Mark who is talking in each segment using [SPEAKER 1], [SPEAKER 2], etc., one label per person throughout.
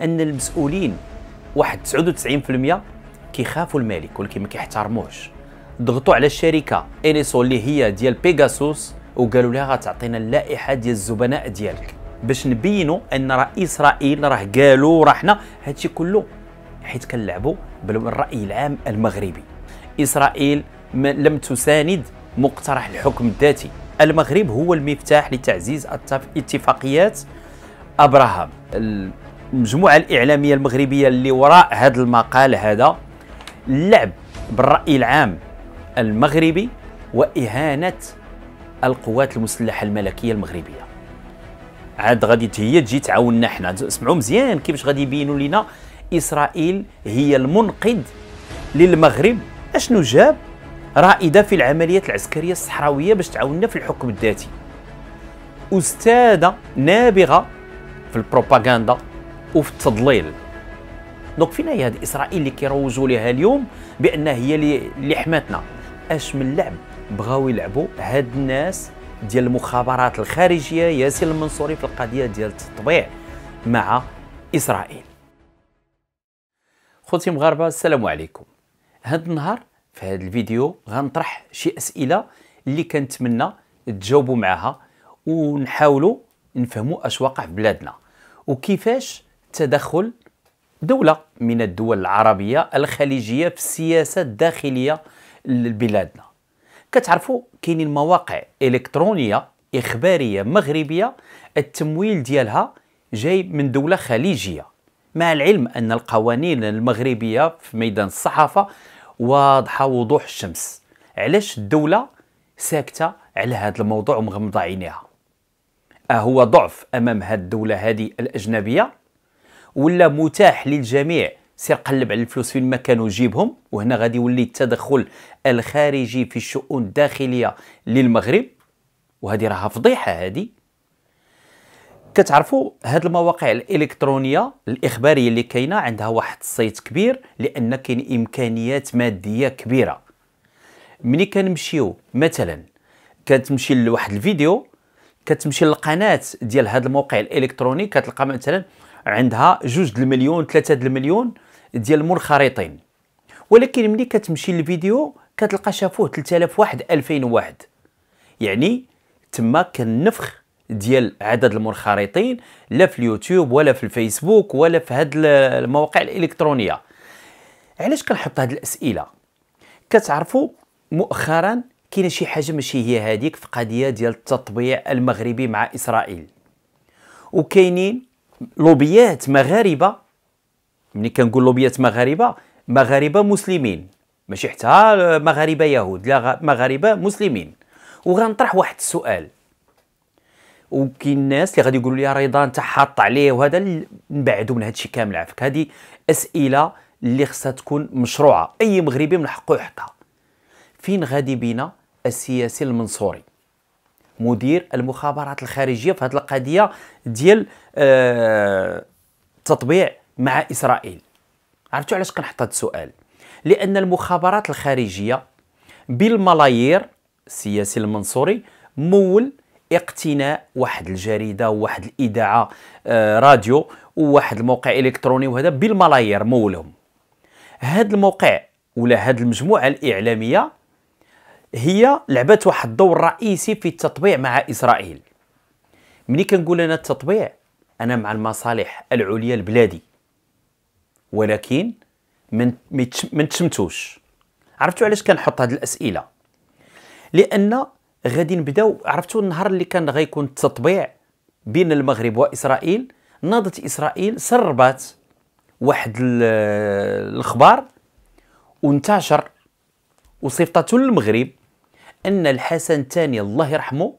[SPEAKER 1] ان المسؤولين واحد 99% كيخافوا الملك ولكن ما كيحترموهش ضغطوا على الشركه انيسو اللي هي ديال بيغاسوس وقالوا لها غتعطينا اللائحه ديال الزبناء ديالك باش نبينوا ان راه اسرائيل راه قالوا راه حنا هادشي كله حيت كنلعبوا بالراي العام المغربي اسرائيل لم تساند مقترح الحكم الذاتي المغرب هو المفتاح لتعزيز اتفاقيات ابراهام المجموعه الاعلاميه المغربيه اللي وراء هذا المقال هذا اللعب بالراي العام المغربي واهانه القوات المسلحه الملكيه المغربيه عاد غادي هي تجي تعاوننا حنا اسمعوا مزيان كيفاش غادي يبينوا لنا اسرائيل هي المنقذ للمغرب اشنو جاب رائده في العمليات العسكريه الصحراويه باش تعاوننا في الحكم الذاتي استاذه نابغه في البروباغندا وفي التضليل دونك فينا هي هذه اسرائيل اللي كيروجوا لها اليوم بان هي اللي حماتنا اش من لعب بغاو يلعبوا هاد الناس ديال المخابرات الخارجيه ياسر المنصوري في القضيه ديال التطبيع مع اسرائيل خوتي مغاربه السلام عليكم هاد النهار في هذا الفيديو غنطرح شي اسئله اللي كنتمنى تجاوبوا معها ونحاولوا نفهموا اش واقع في بلادنا وكيفاش تدخل دولة من الدول العربية الخليجية في السياسة الداخلية لبلادنا كتعرفوا كاينين مواقع إلكترونية إخبارية مغربية التمويل ديالها جاي من دولة خليجية مع العلم أن القوانين المغربية في ميدان الصحافة واضحة وضوح الشمس علاش الدولة ساكتة على هذا الموضوع ومغمضة عينيها أهو ضعف أمام هذه الدولة هذه الأجنبية ولا متاح للجميع سير قلب على الفلوس فين ما كانوا جيبهم وهنا غادي يولي التدخل الخارجي في الشؤون الداخليه للمغرب وهذه راها فضيحه هذه كتعرفوا هاد المواقع الالكترونيه الاخباريه اللي كاينه عندها واحد الصيت كبير لان كاين امكانيات ماديه كبيره ملي كنمشيو مثلا كتمشي لواحد الفيديو كتمشي للقناه ديال هذا الموقع الالكتروني كتلقى مثلا عندها جوج المليون ثلاثة المليون ديال المنخرطين ولكن ملي كتمشي للفيديو كتلقى شافوه 3000 واحد 2000 واحد يعني تما كان نفخ ديال عدد المنخرطين لا في اليوتيوب ولا في الفيسبوك ولا في هاد المواقع الالكترونيه علاش كنحط هاد الاسئله كتعرفوا مؤخرا كاينه شي حاجه ماشي هي هذيك في قضيه ديال التطبيع المغربي مع اسرائيل وكاينين لوبيات مغاربه ملي كنقول لوبيات مغاربه مغاربه مسلمين ماشي حتى مغاربه يهود لا مغاربه مسلمين وغنطرح واحد السؤال وكاين الناس اللي غادي يقولوا لي رضا انت حاط عليه وهذا نبعدوا من هذا الشيء كامل عافاك هذه اسئله اللي خصها تكون مشروعه اي مغربي من حقه يحطها فين غادي بينا السياسي المنصوري مدير المخابرات الخارجيه في هذه القضيه ديال آه، تطبيع مع اسرائيل عرفتوا علاش كنحط هذا السؤال لان المخابرات الخارجيه بالملايير السياسي المنصوري مول اقتناء واحد الجريده وواحد الاذاعه آه، راديو وواحد الموقع الكتروني وهذا بالملايير مولهم هذا الموقع ولا هذه المجموعه الاعلاميه هي لعبت واحد الدور رئيسي في التطبيع مع اسرائيل ملي كنقول انا التطبيع أنا مع المصالح العليا لبلادي ولكن من من تشمتوش عرفتوا علاش كنحط هذه الأسئلة لأن غادي نبداو عرفتوا النهار اللي كان غيكون التطبيع بين المغرب وإسرائيل ناضت إسرائيل سربات واحد الأخبار وانتشر وصفته للمغرب أن الحسن الثاني الله يرحمه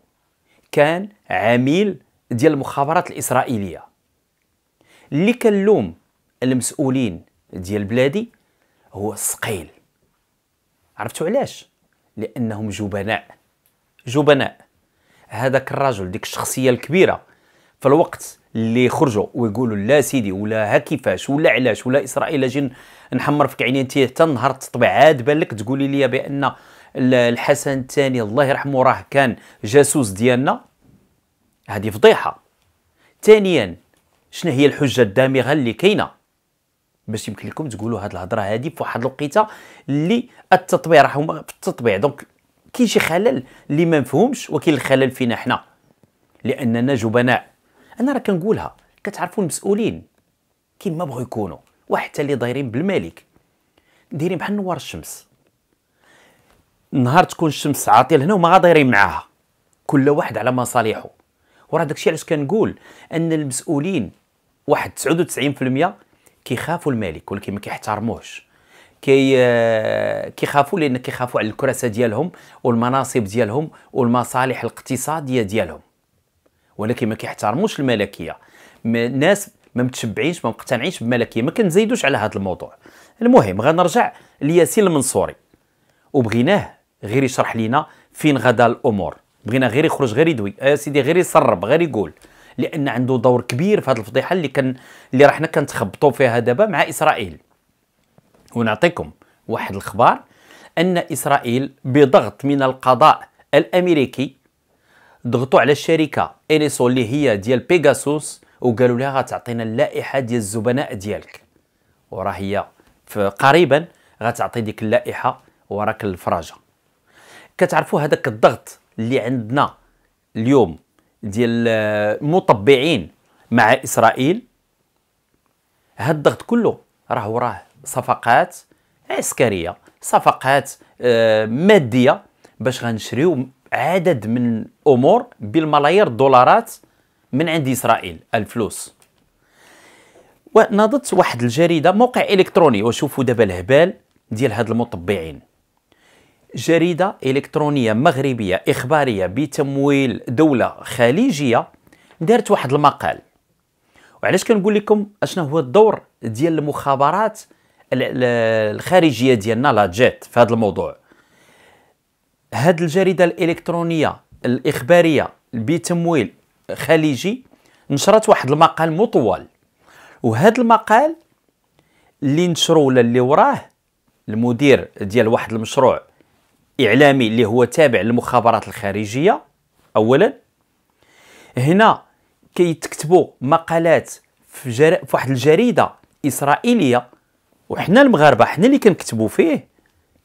[SPEAKER 1] كان عميل ديال المخابرات الاسرائيليه اللي كنلوم المسؤولين ديال بلادي هو الثقيل عرفتوا علاش لانهم جبناء جبناء هذاك الرجل ديك الشخصيه الكبيره في الوقت اللي خرجوا ويقولوا لا سيدي ولا ها كيفاش ولا علاش ولا اسرائيل اجي نحمر فيك عينين حتى نهار التطبيع عاد بالك تقولي لي بان الحسن الثاني الله يرحمه راه كان جاسوس ديالنا هذه فضيحه ثانيا شنو هي الحجه الدامغه اللي كاينه باش يمكن لكم تقولوا هذه الهضره هذه في واحد الوقيته اللي التطبيع راه هما في التطبيع دونك كاين شي خلل اللي ما مفهومش وكاين الخلل فينا حنا لاننا جبناء انا راه كنقولها كتعرفوا المسؤولين كيما بغوا يكونوا وحتى اللي دايرين بالملك دايرين بحال نوار الشمس نهار تكون الشمس عاطل هنا وما دايرين معاها كل واحد على مصالحه وراه داكشي علاش كنقول ان المسؤولين واحد 99% كيخافوا الملك ولكن ما كيحترموهش كي آه، كيخافوا لان كيخافوا على الكراسه ديالهم والمناصب ديالهم والمصالح الاقتصاديه ديالهم ولكن ما كيحترموش الملكيه ما الناس ما متشبعينش ما مقتنعينش بالملكيه ما كنزيدوش على هذا الموضوع المهم غنرجع لياسين المنصوري وبغيناه غير يشرح لينا فين غدا الامور بغينا غير يخرج غير يدوي يا آه، سيدي غير يسرب غير يقول لان عنده دور كبير في هذه الفضيحه اللي كان اللي راه حنا كنتخبطوا فيها دابا مع اسرائيل ونعطيكم واحد الخبر ان اسرائيل بضغط من القضاء الامريكي ضغطوا على الشركه انيسو اللي هي ديال بيغاسوس وقالوا لها غتعطينا اللائحه ديال الزبناء ديالك وراه هي قريبا غتعطي ديك اللائحه وراك الفراجه كتعرفوا هذاك الضغط اللي عندنا اليوم ديال المطبعين آه، مع اسرائيل هاد الضغط كله راه وراه صفقات عسكريه صفقات آه، ماديه باش غنشريو عدد من الامور بالملايير الدولارات من عند اسرائيل الفلوس ونضت واحد الجريده موقع الكتروني وشوفوا دابا الهبال ديال هاد المطبعين جريدة إلكترونية مغربية إخبارية بتمويل دولة خليجية دارت واحد المقال وعلاش كنقول لكم اشنو هو الدور ديال المخابرات الخارجيه ديالنا لا جيت في هذا الموضوع هاد الجريده الالكترونيه الاخباريه بتمويل خليجي نشرت واحد المقال مطول وهذا المقال اللي نشرو ولا اللي وراه المدير ديال واحد المشروع اعلامي اللي هو تابع للمخابرات الخارجيه اولا هنا كيتكتبوا مقالات في, جر... في واحد الجريده اسرائيليه وحنا المغاربه حنا اللي كنكتبوا فيه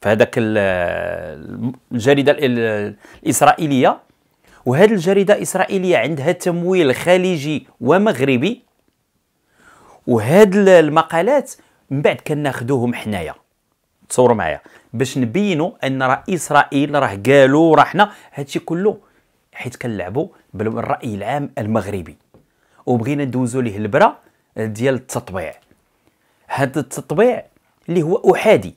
[SPEAKER 1] في هذاك الجريده الاسرائيليه وهذه الجريده الاسرائيليه عندها تمويل خليجي ومغربي وهاد المقالات من بعد كناخذوهم حنايا تصوروا معايا باش نبينوا ان راه اسرائيل راه قالوا راه حنا هادشي كله حيت كنلعبوا بالراي العام المغربي وبغينا ندوزو ليه البره ديال التطبيع هذا التطبيع اللي هو احادي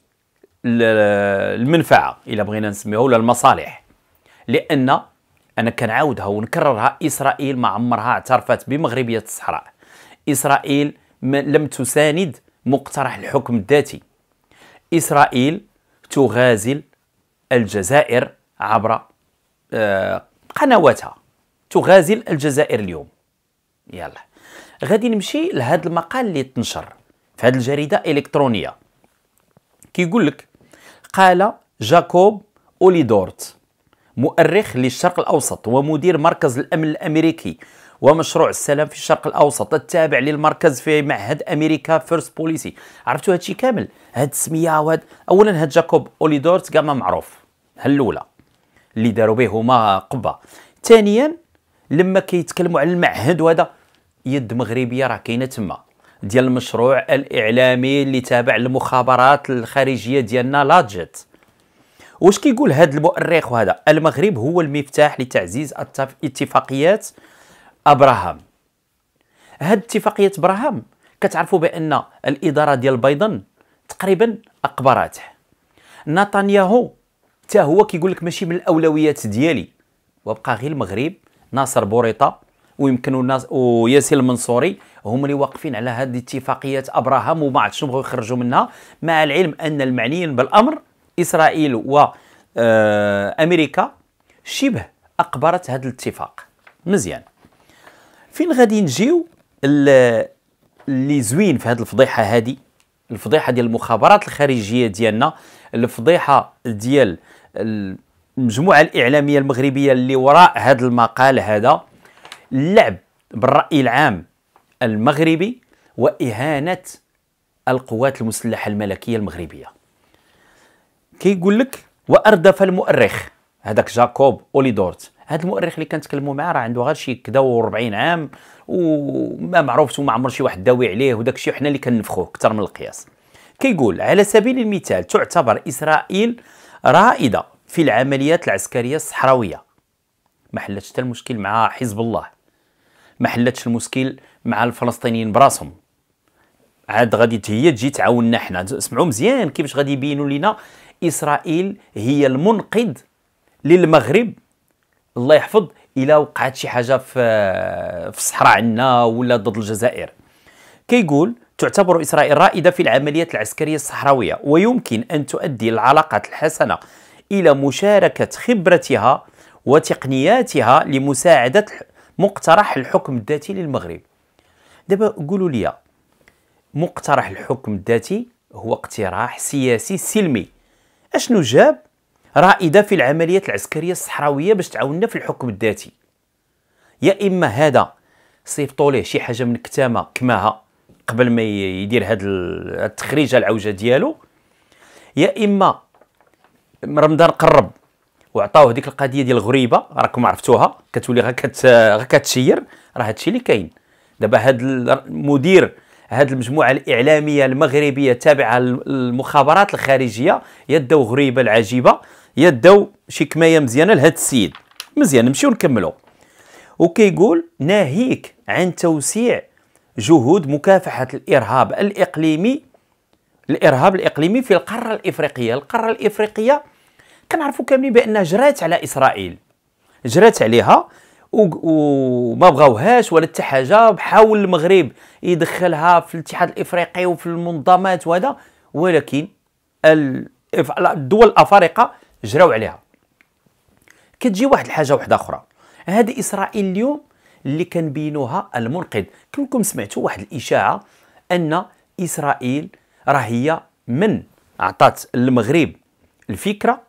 [SPEAKER 1] المنفعه الا بغينا نسميها ولا المصالح لان انا كنعاودها ونكررها اسرائيل ما عمرها اعترفت بمغربيه الصحراء اسرائيل لم تساند مقترح الحكم الذاتي اسرائيل تغازل الجزائر عبر آه، قنواتها تغازل الجزائر اليوم يلا غادي نمشي لهذا المقال اللي تنشر في هذه الجريده الكترونيه كيقول لك قال جاكوب اوليدورت مؤرخ للشرق الاوسط ومدير مركز الامن الامريكي ومشروع السلام في الشرق الاوسط التابع للمركز في معهد امريكا فيرست بوليسي عرفتوا هادشي كامل هاد السميه وهاد اولا هاد جاكوب اوليدورت كاع ما معروف هالاولى الاولى اللي داروا به هما قبه ثانيا لما كيتكلموا على المعهد وهذا يد مغربيه راه كاينه تما ديال المشروع الاعلامي اللي تابع للمخابرات الخارجيه ديالنا لاجت واش كيقول هذا المؤرخ وهذا المغرب هو المفتاح لتعزيز اتفاقيات ابراهام هاد اتفاقيه ابراهام كتعرفوا بان الاداره ديال بايدن تقريبا اقبراته نتنياهو حتى هو كيقول لك ماشي من الاولويات ديالي وبقى غير المغرب ناصر بوريطه ويمكن الناس وياسر المنصوري هما اللي واقفين على هذه اتفاقيات ابراهام وما عرفت شنو بغاو يخرجوا منها مع العلم ان المعنيين بالامر اسرائيل و آه، امريكا شبه اقبرت هذا الاتفاق مزيان فين غادي نجيو اللي زوين في هذه الفضيحه هذه الفضيحه ديال المخابرات الخارجيه ديالنا الفضيحه ديال المجموعه الاعلاميه المغربيه اللي وراء هذا المقال هذا اللعب بالراي العام المغربي واهانه القوات المسلحه الملكيه المغربيه كيقول لك واردف المؤرخ هذاك جاكوب اوليدورت هذا المؤرخ اللي كنتكلموا معاه راه عنده غير شي كدا و40 عام وما معروفش وما عمر شي واحد داوي عليه وداك الشيء حنا اللي كننفخوه اكثر من القياس كيقول على سبيل المثال تعتبر اسرائيل رائده في العمليات العسكريه الصحراويه ما حلتش حتى المشكل مع حزب الله ما حلتش المشكل مع الفلسطينيين براسهم عاد غادي هي تجي تعاوننا حنا اسمعوا مزيان كيفاش غادي يبينوا لنا اسرائيل هي المنقذ للمغرب الله يحفظ الى وقعت شي حاجه في في الصحراء عندنا ولا ضد الجزائر كيقول تعتبر اسرائيل رائده في العمليات العسكريه الصحراويه ويمكن ان تؤدي العلاقات الحسنه الى مشاركه خبرتها وتقنياتها لمساعده مقترح الحكم الذاتي للمغرب دابا قولوا لي مقترح الحكم الذاتي هو اقتراح سياسي سلمي اشنو جاب رائده في العمليات العسكريه الصحراويه باش تعاوننا في الحكم الذاتي يا اما هذا صيفطوا ليه شي حاجه من كتامه كماها قبل ما يدير هاد التخريجه العوجه ديالو يا اما رمضان قرب وعطاوه ديك القضيه ديال الغريبه راكم عرفتوها كتولي غير كتشير راه هادشي اللي كاين دابا هاد المدير هاد المجموعه الاعلاميه المغربيه التابعه للمخابرات الخارجيه يداو غريبه العجيبه يداو شي كمايه مزيانه لهذا السيد مزيان نمشيو نكملو وكيقول ناهيك عن توسيع جهود مكافحه الارهاب الاقليمي الارهاب الاقليمي في القاره الافريقيه القاره الافريقيه كنعرفوا كاملين بانها جرات على اسرائيل جرات عليها وما بغاوهاش ولا حتى حاجه بحاول المغرب يدخلها في الاتحاد الافريقي وفي المنظمات وهذا ولكن الدول الافارقه جراو عليها كتجي واحد الحاجه واحده اخرى هذه اسرائيل اليوم اللي كنبينوها المنقذ كلكم سمعتوا واحد الاشاعه ان اسرائيل راه من عطات المغرب الفكره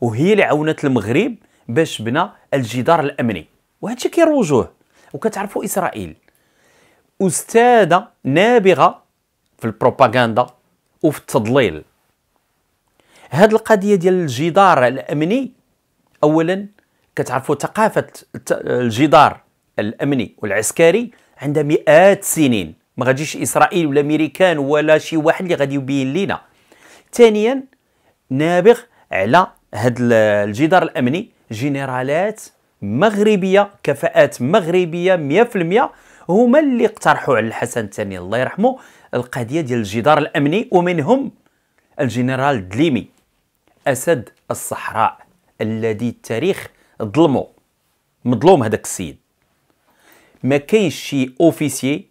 [SPEAKER 1] وهي اللي عاونت المغرب باش بنى الجدار الامني وهادشي كيروجوه وكتعرفوا اسرائيل استاذه نابغه في البروباغندا وفي التضليل هذه القضيه ديال الجدار الامني اولا كتعرفوا ثقافه الجدار الامني والعسكري عندها مئات السنين ما غاديش اسرائيل ولا امريكان ولا شي واحد اللي غادي يبين لينا ثانيا نابغ على هذا الجدار الامني جنرالات مغربيه كفاءات مغربيه 100% هما اللي اقترحوا على الحسن الثاني الله يرحمه القضيه ديال الجدار الامني ومنهم الجنرال دليمي أسد الصحراء الذي التاريخ ظلمه مظلوم هذاك السيد ما كاينش شي اوفيسي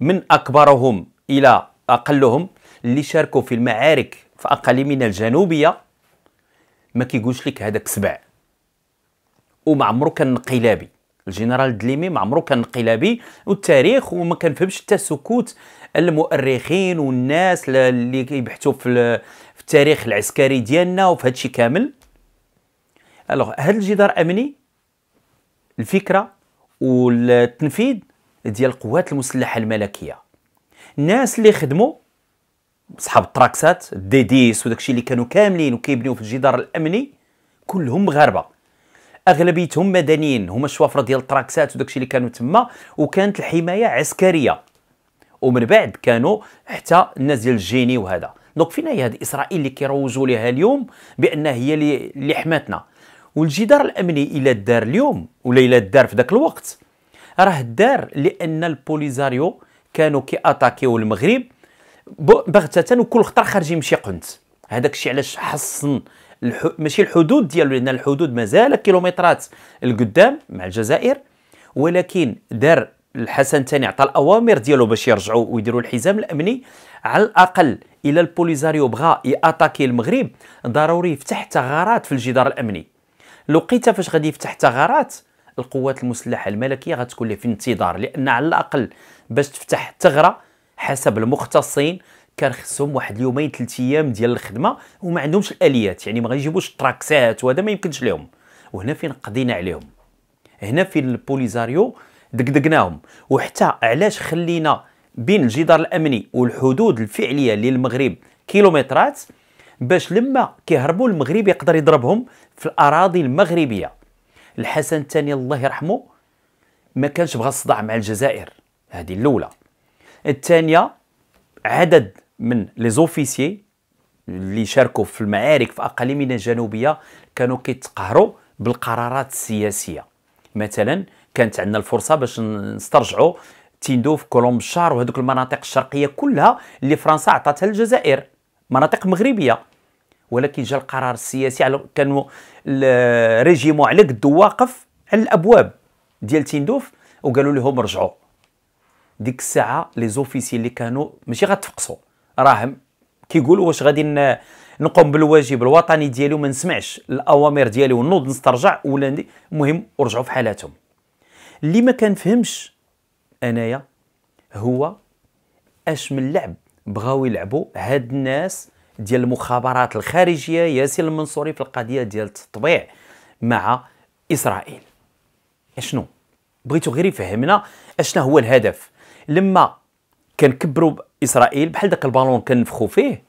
[SPEAKER 1] من أكبرهم إلى أقلهم اللي شاركوا في المعارك في أقاليمنا الجنوبية ما كيقولش لك هذاك سبع وما عمرو كان انقلابي الجنرال دليمي ما عمرو كان انقلابي والتاريخ وما فهمش حتى سكوت المؤرخين والناس اللي كيبحثوا في التاريخ العسكري ديالنا وفي هذا الشيء كامل الوغ هذا الجدار امني الفكره والتنفيذ ديال القوات المسلحه الملكيه الناس اللي خدموا صحاب التراكسات الديديس وداكشي اللي كانوا كاملين وكيبنيو في الجدار الامني كلهم مغاربه اغلبيتهم مدنيين هما الشوافره ديال التراكسات وداكشي اللي كانوا تما وكانت الحمايه عسكريه ومن بعد كانوا حتى الناس ديال الجيني وهذا دونك فين هي هذه اسرائيل اللي كيروجوا لها اليوم بان هي اللي حماتنا والجدار الامني الى دار اليوم ولا الى دار في ذاك الوقت راه دار لان البوليزاريو كانوا كياتاكيو المغرب بغتة وكل خطر خارجين شي قنت هذاك الشيء علاش حصن الحو... ماشي الحدود ديالو لان الحدود مازال كيلومترات لقدام مع الجزائر ولكن دار الحسن الثاني عطى الاوامر ديالو باش يرجعوا ويديروا الحزام الامني على الاقل الى البوليزاريو بغى ياتاكي المغرب ضروري يفتح ثغرات في الجدار الامني لقيت فاش غادي يفتح ثغرات القوات المسلحه الملكيه غتكون في انتظار لان على الاقل باش تفتح ثغره حسب المختصين كان خصهم واحد اليومين ثلاث ايام ديال الخدمه وما عندهمش الاليات يعني ما غيجيبوش التراكسات وهذا ما يمكنش لهم وهنا فين قضينا عليهم هنا فين البوليزاريو دقدقناهم وحتى علاش خلينا بين الجدار الامني والحدود الفعليه للمغرب كيلومترات باش لما كيهربوا المغرب يقدر يضربهم في الاراضي المغربيه الحسن الثاني الله يرحمه ما كانش بغى الصداع مع الجزائر هذه الاولى الثانيه عدد من لي زوفيسيي اللي شاركوا في المعارك في اقاليمنا الجنوبيه كانوا كيتقهروا بالقرارات السياسيه مثلا كانت عندنا الفرصه باش نسترجعوا تيندوف شار وهذوك المناطق الشرقيه كلها اللي فرنسا عطاتها للجزائر مناطق مغربيه ولكن جا القرار السياسي على كانوا الريجيمو على قد واقف على الابواب ديال تيندوف وقالوا لهم رجعوا ديك الساعه لي زوفيسي اللي كانوا ماشي غتفقصوا راهم كيقولوا واش غادي نقوم بالواجب الوطني ديالي وما نسمعش الاوامر ديالي ونوض نسترجع ولا المهم ورجعوا في حالاتهم اللي ما كنفهمش انايا هو اش من لعب بغاو يلعبوا هاد الناس ديال المخابرات الخارجيه ياسين المنصوري في القضيه ديال التطبيع مع اسرائيل اشنو بغيتو غير يفهمنا اشنا هو الهدف لما كنكبروا اسرائيل بحال داك البالون كنفخو فيه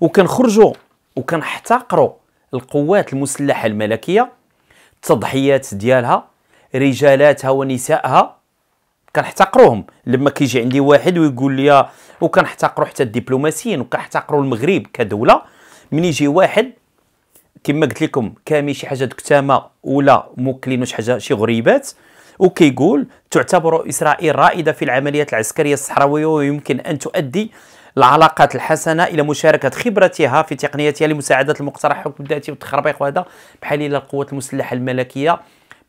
[SPEAKER 1] وكنخرجوا وكنحتقروا القوات المسلحه الملكيه التضحيات ديالها رجالاتها ونسائها كنحتقروهم لما كيجي عندي واحد ويقول لي وكنحتقروا حتى الدبلوماسيين وكنحتقروا المغرب كدوله من يجي واحد كما قلت لكم كامي شي حاجه دكتامه ولا موكلين شي حاجه شي غريبات وكيقول تعتبر اسرائيل رائده في العمليات العسكريه الصحراويه ويمكن ان تؤدي العلاقات الحسنه الى مشاركه خبرتها في تقنيتها لمساعده المقترح حكم الذاتي والتخربيق وهذا بحال الى القوات المسلحه الملكيه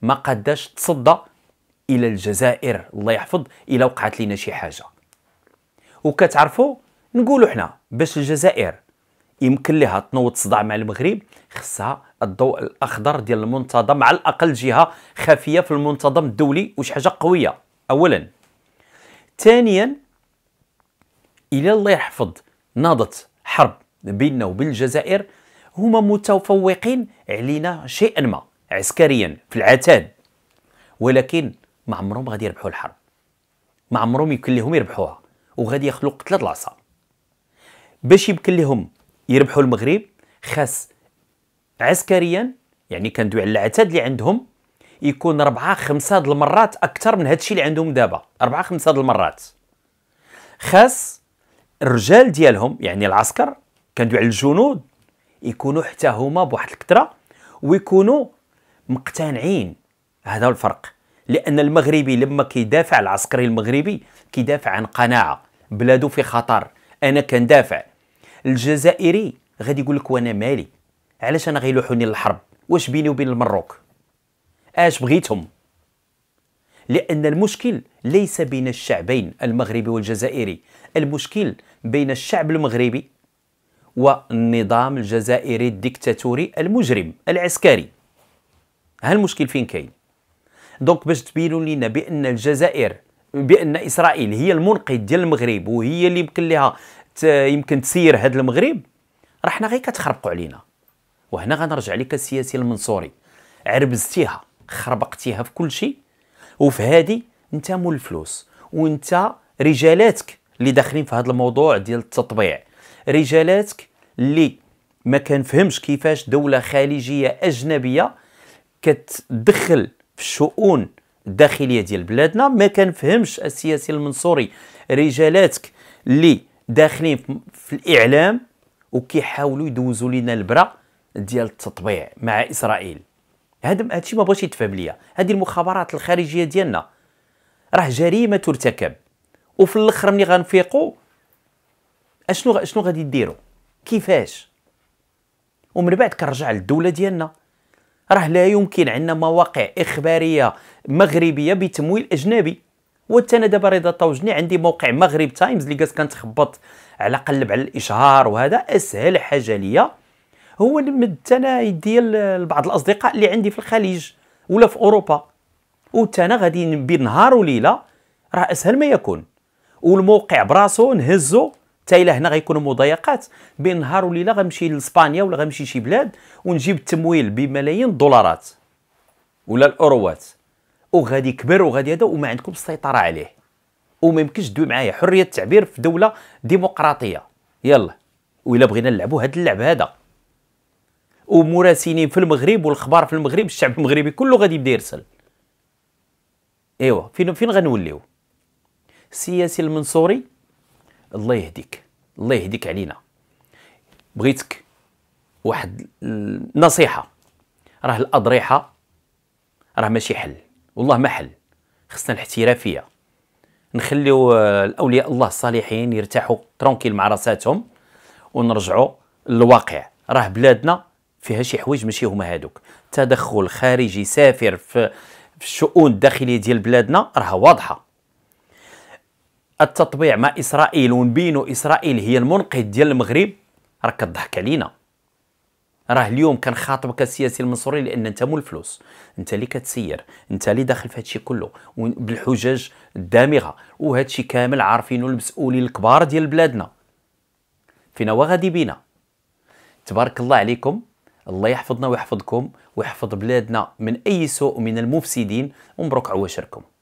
[SPEAKER 1] ما قداش تصدى الى الجزائر الله يحفظ الى وقعت لنا شي حاجه وكتعرفوا نقولوا حنا باش الجزائر يمكن لها تنوض صداع مع المغرب خصها الضوء الاخضر ديال المنتظم على الاقل جهه خفيه في المنتظم الدولي وشي حاجه قويه اولا ثانيا الى الله يحفظ ناضت حرب بيننا وبين الجزائر هما متفوقين علينا شيئا ما عسكريا في العتاد ولكن ما عمرهم غادي يربحوا الحرب ما عمرهم يمكن لهم يربحوها وغادي يخلقوا قتله العصا باش يمكن لهم يربحوا المغرب خاص عسكريا يعني كندوي على العتاد اللي عندهم يكون ربعة خمسة د المرات أكثر من هادشي اللي عندهم دابا ربعة خمسة د المرات خاص الرجال ديالهم يعني العسكر كندوي على الجنود يكونوا حتى هما بواحد الكثرة ويكونوا مقتنعين هذا الفرق لان المغربي لما كيدافع العسكري المغربي كيدافع عن قناعه بلادو في خطر انا كندافع الجزائري غادي يقول لك وانا مالي علاش انا غيلوحوني للحرب واش بيني وبين المروك اش بغيتهم لان المشكل ليس بين الشعبين المغربي والجزائري المشكل بين الشعب المغربي والنظام الجزائري الديكتاتوري المجرم العسكري هالمشكل فين كاين دونك باش تبينوا لينا بان الجزائر بان اسرائيل هي المنقذ ديال المغرب وهي اللي يمكن لها يمكن تسير هذا المغرب راه حنا غير كتخربقوا علينا وهنا غنرجع لك السياسي المنصوري عربزتيها خربقتيها في كل شيء وفي هذه انت مول الفلوس وانت رجالاتك اللي داخلين في هذا الموضوع ديال التطبيع رجالاتك اللي ما كنفهمش كيفاش دوله خليجيه اجنبيه كتدخل في الشؤون الداخليه ديال بلادنا ما كنفهمش السياسي المنصوري رجالاتك اللي داخلين في الاعلام وكيحاولوا يدوزوا لنا البرا ديال التطبيع مع اسرائيل هذا هادشي ما بغاش يتفهم ليا هذه المخابرات الخارجيه ديالنا راه جريمه ترتكب وفي الاخر ملي غنفيقوا اشنو اشنو غادي ديروا كيفاش ومن بعد كنرجع للدوله ديالنا راه لا يمكن عندنا مواقع اخباريه مغربيه بتمويل اجنبي وحتى انا دابا رضا طوجني عندي موقع مغرب تايمز اللي كنتخبط على قلب على الاشهار وهذا اسهل حاجه ليا هو نمد أنا ديال لبعض الاصدقاء اللي عندي في الخليج ولا في اوروبا وحتى انا غادي نبي نهار وليله راه اسهل ما يكون والموقع براسو نهزو حتى الى هنا غيكونوا مضايقات بين نهار وليله غنمشي لاسبانيا ولا غنمشي شي بلاد ونجيب التمويل بملايين الدولارات ولا الاوروات وغادي يكبر وغادي هذا وما عندكم السيطره عليه وما يمكنش تدوي معايا حريه التعبير في دوله ديمقراطيه يلا وإلا بغينا نلعبوا هاد اللعب هذا ومراسلين في المغرب والخبار في المغرب الشعب المغربي كله غادي يبدا يرسل ايوا فين فين غنوليو السياسي المنصوري الله يهديك الله يهديك علينا بغيتك واحد النصيحه راه الاضرحه راه ماشي حل والله ما حل خصنا الاحترافيه نخليو الاولياء الله الصالحين يرتاحوا ترونكيل مع راساتهم ونرجعوا للواقع راه بلادنا فيها شي حوايج ماشي هما هادوك تدخل خارجي سافر في الشؤون الداخليه ديال بلادنا راه واضحه التطبيع مع اسرائيل ونبينوا اسرائيل هي المنقذ ديال المغرب راك كضحك علينا راه اليوم كنخاطبك السياسي المنصوري لان انت مول الفلوس انت اللي كتسير انت اللي داخل في هادشي كله بالحجج الدامغه وهادشي كامل عارفينه المسؤولين الكبار ديال بلادنا فينا وغادي بينا تبارك الله عليكم الله يحفظنا ويحفظكم ويحفظ بلادنا من اي سوء من المفسدين ومبروك عواشركم